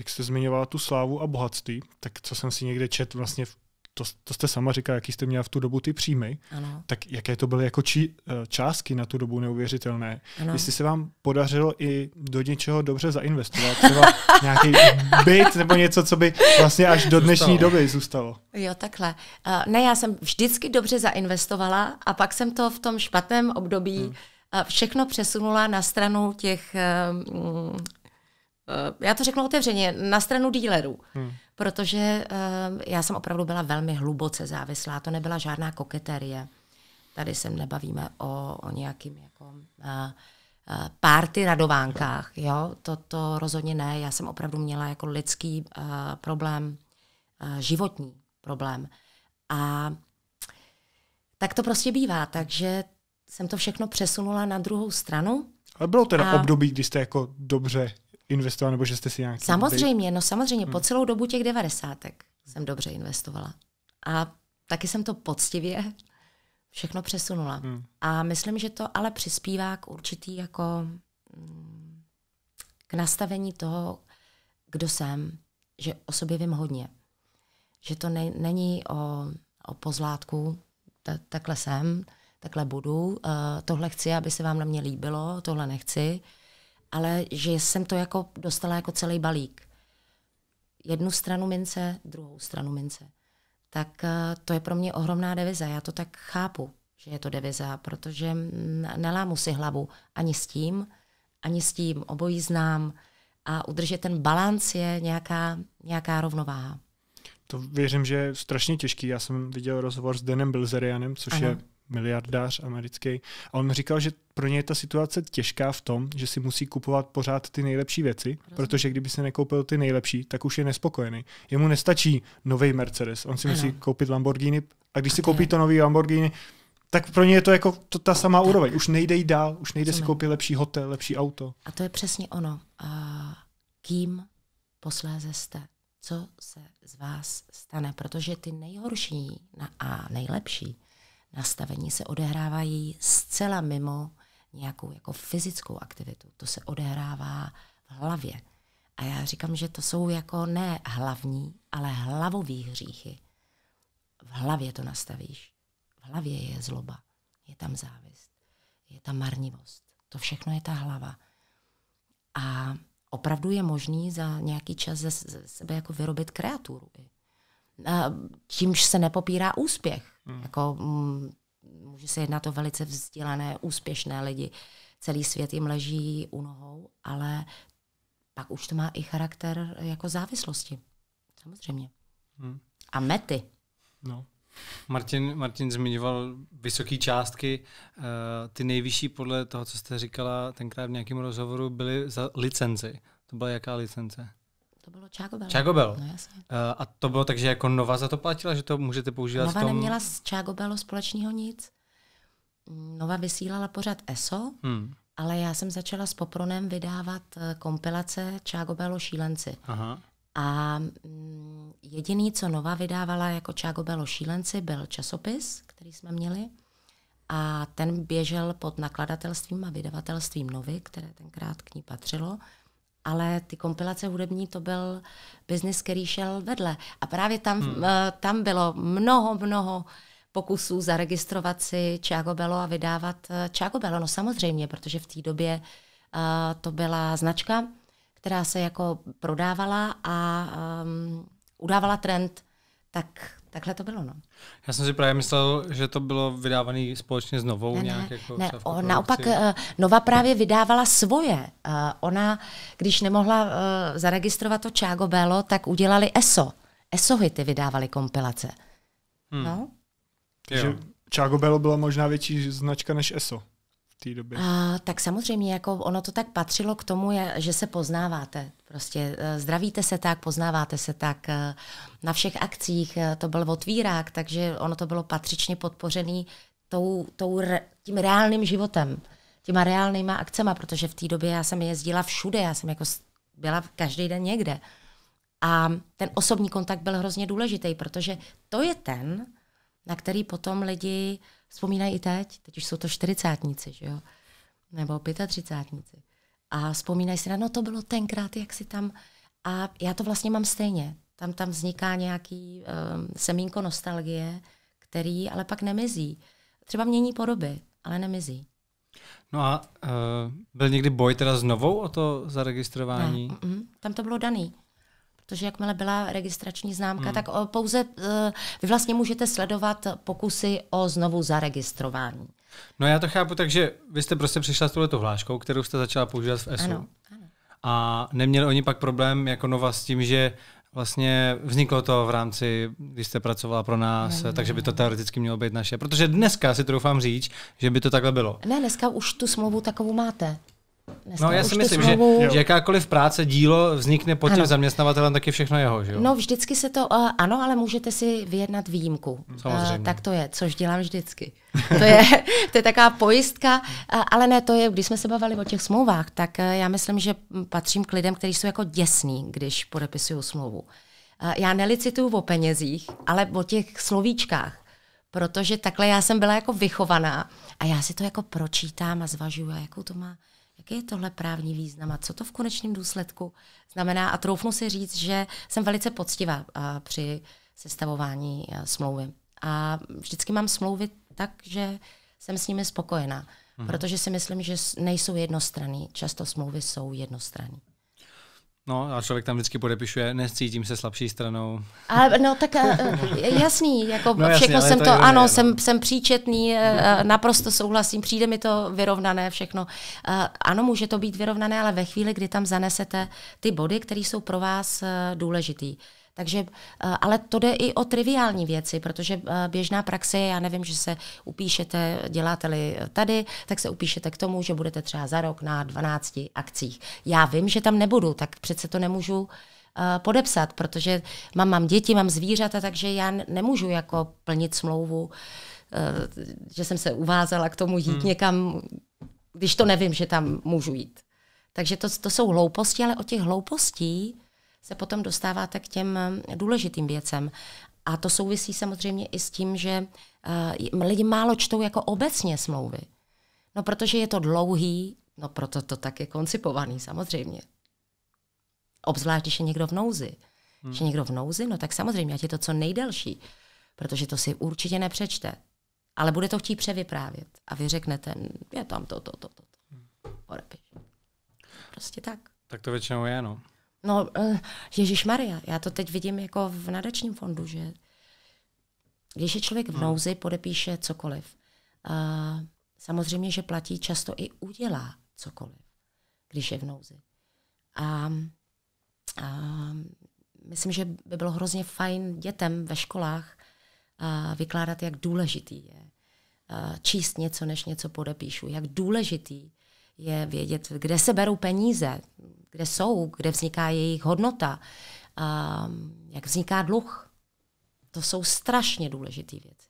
jak jste zmiňovala tu slávu a bohatství, tak co jsem si někde čet vlastně to, to jste sama říká, jaký jste měla v tu dobu ty příjmy, ano. tak jaké to byly jako či, eh, částky na tu dobu neuvěřitelné. Ano. Jestli se vám podařilo i do něčeho dobře zainvestovat, třeba nějaký byt nebo něco, co by vlastně až do dnešní zůstalo. doby zůstalo. Jo, takhle. Uh, ne, já jsem vždycky dobře zainvestovala a pak jsem to v tom špatném období hmm. uh, všechno přesunula na stranu těch uh, Eh, já to řeknu otevřeně, na stranu dílerů, hmm. protože eh, já jsem opravdu byla velmi hluboce závislá, to nebyla žádná koketerie. Tady se nebavíme o, o nějakým jako, a, eh, a párty radovánkách, jo, to, to rozhodně ne, já jsem opravdu měla jako lidský problém, životní problém. A tak to prostě bývá, takže jsem to všechno přesunula na druhou stranu. Ale bylo teda a... období, kdy jste jako dobře investoval, nebo že jste si nějaký... Samozřejmě, no samozřejmě, hmm. po celou dobu těch devadesátek jsem dobře investovala. A taky jsem to poctivě všechno přesunula. Hmm. A myslím, že to ale přispívá k určitý jako mm, k nastavení toho, kdo jsem, že o sobě vím hodně. Že to ne, není o, o pozlátku, ta, takhle jsem, takhle budu, uh, tohle chci, aby se vám na mě líbilo, tohle nechci ale že jsem to jako dostala jako celý balík. Jednu stranu mince, druhou stranu mince. Tak eh, to je pro mě ohromná deviza. Já to tak chápu, že je to deviza, protože nelámu si hlavu ani s tím, ani s tím. Obojí znám a udržet ten balanc je nějaká, nějaká rovnováha. To věřím, že je strašně těžký. Já jsem viděl rozhovor s Denem Bilzerianem, což ano. je miliardář americký. A on říkal, že pro ně je ta situace těžká v tom, že si musí kupovat pořád ty nejlepší věci, Rozumím. protože kdyby se nekoupil ty nejlepší, tak už je nespokojený. Jemu nestačí nový Mercedes, on si ano. musí koupit Lamborghini a když si koupí to nový Lamborghini, tak pro ně je to jako to, ta tak. úroveň. Už nejde jít dál, už nejde Rozumím. si koupit lepší hotel, lepší auto. A to je přesně ono. A kým posléze jste? Co se z vás stane? Protože ty nejhorší a nejlepší nastavení se odehrávají zcela mimo nějakou jako fyzickou aktivitu. To se odehrává v hlavě. A já říkám, že to jsou jako ne hlavní, ale hlavový hříchy. V hlavě to nastavíš. V hlavě je zloba, je tam závist, je tam marnivost. To všechno je ta hlava. A opravdu je možný za nějaký čas ze sebe jako vyrobit kreaturu. I čímž se nepopírá úspěch. Hmm. Jako, mm, může se jednat o velice vzdělané, úspěšné lidi. Celý svět jim leží u nohou, ale pak už to má i charakter jako závislosti. Samozřejmě. Hmm. A mety. No. Martin, Martin zmiňoval vysoké částky. Uh, ty nejvyšší, podle toho, co jste říkala tenkrát v nějakém rozhovoru, byly za licenci. To byla jaká licence? To bylo Čágobel. Čágobel. No jasně. Uh, a to bylo tak, že jako Nova za to platila, že to můžete používat Nova v tom... neměla s Čágobelo společného nic. Mm, Nova vysílala pořád ESO, hmm. ale já jsem začala s Popronem vydávat eh, kompilace Čágobelo šílenci. Aha. A mm, jediný, co Nova vydávala jako Čágobelo šílenci, byl časopis, který jsme měli. A ten běžel pod nakladatelstvím a vydavatelstvím Novy, které tenkrát k ní patřilo ale ty kompilace hudební to byl biznis, který šel vedle. A právě tam, hmm. Eh, tam bylo mnoho, mnoho pokusů zaregistrovat si Čágo Belo a vydávat Čágo eh, Belo. No samozřejmě, protože v té době uh, to byla značka, která se jako prodávala a um, udávala trend, tak Takhle to bylo, no. Já jsem si právě myslel, že to bylo vydávané společně s Novou ne, nějak. Ne, jako ne o, naopak eh, Nova právě vydávala svoje. Uh, ona, když nemohla uh, zaregistrovat to Čágo Belo, tak udělali ESO. ESO hity vydávali kompilace. Hmm. No? Čágo Belo byla možná větší značka než ESO té době? A, tak samozřejmě, jako ono to tak patřilo k tomu, že se poznáváte. Prostě e, zdravíte se tak, poznáváte se tak. E, na všech akcích e, to byl otvírák, takže ono to bylo patřičně podpořený tou, tou, tím reálným životem, těma reálnýma akcema, protože v té době já jsem jezdila všude, já jsem jako byla každý den někde. A ten osobní kontakt byl hrozně důležitý, protože to je ten, na který potom lidi vzpomínají i teď. Teď už jsou to čtyřicátníci, že jo? Nebo pětatřicátníci. A vzpomínají si no to bylo tenkrát, jak si tam... A já to vlastně mám stejně. Tam, tam vzniká nějaký um, semínko nostalgie, který ale pak nemizí. Třeba mění podoby, ale nemizí. No a uh, byl někdy boj teda znovu o to zaregistrování? Ne, mm, tam to bylo daný protože jakmile byla registrační známka, hmm. tak pouze e, vy vlastně můžete sledovat pokusy o znovu zaregistrování. No já to chápu, takže vy jste prostě přišla s touto hláškou, kterou jste začala používat v ESU. Ano, ano. A neměli oni pak problém jako Nova s tím, že Vlastně vzniklo to v rámci, když jste pracovala pro nás, ne, ne, takže by to teoreticky mělo být naše. Protože dneska si doufám říct, že by to takhle bylo. Ne, dneska už tu smlouvu takovou máte. No, Dneska no já si myslím, smlouvu... že, že jakákoliv práce, dílo vznikne pod ano. tím zaměstnavatelem, tak je všechno jeho, že jo? No vždycky se to, uh, ano, ale můžete si vyjednat výjimku. Eh, Samozřejmě. Uh, tak to je, což dělám vždycky. to, je, to je taková pojistka, uh, ale ne, to je, když jsme se bavili o těch smlouvách, tak uh, já myslím, že patřím k lidem, kteří jsou jako děsní, když podepisují smlouvu. Uh, já nelicituju o penězích, ale o těch slovíčkách protože takhle já jsem byla jako vychovaná a já si to jako pročítám a zvažuju, jakou to má Jaký je tohle právní význam a co to v konečném důsledku znamená? A troufnu si říct, že jsem velice poctivá při sestavování smlouvy. A vždycky mám smlouvy tak, že jsem s nimi spokojená, mm-hmm. protože si myslím, že nejsou jednostranný. Často smlouvy jsou jednostranný. No a člověk tam vždycky podepišuje, necítím se slabší stranou. Ale no tak eh, eh, jasný, jako no, všechno jasný, jsem to, to ironie, ano, no. jsem, jsem příčetný, eh, naprosto souhlasím, přijde mi to vyrovnané všechno. Ano, může to být vyrovnané, ale ve chvíli, kdy tam zanesete ty body, které jsou pro vás důležitý. Takže, eh, ale to jde i o triviální věci, protože eh, běžná praxe je, já nevím, že se upíšete, děláte-li eh, tady, tak se upíšete k tomu, že budete třeba za rok na 12 akcích. Já vím, že tam nebudu, tak přece to nemůžu podepsat, protože mám, mám děti, mám zvířata, takže já nemůžu jako plnit smlouvu, že jsem se uvázala k tomu jít hmm. někam, když to nevím, že tam můžu jít. Takže to, to jsou hlouposti, ale o těch hloupostí se potom dostáváte k těm eh, důležitým věcem. A to souvisí samozřejmě i s tím, že uh, lidi málo čtou jako obecně smlouvy. No protože je to dlouhý, no proto to tak je koncipovaný samozřejmě. Obzvlášť, když je někdo v nouzi. Hmm. Když je hmm. někdo v nouzi, no tak samozřejmě, ať je to co nejdelší, protože to si určitě nepřečte. Ale bude to chtít převyprávět. A vy řeknete, je tam to, to, to, to. to. Hmm. Prostě tak. Tak to většinou je, no. No, eh, Ježíš Maria, já to teď vidím jako v nadačním fondu, že když je člověk v hmm. nouzi, podepíše cokoliv. Uh, samozřejmě, že platí, často i udělá cokoliv, když je v nouzi. A, uh, myslím, že by bylo hrozně fajn dětem ve školách uh, vykládat, jak důležitý je uh, číst něco, než něco podepíšu, jak důležitý je vědět, kde se berou peníze kde jsou, kde vzniká jejich hodnota, jak vzniká dluh. To jsou strašně důležité věci.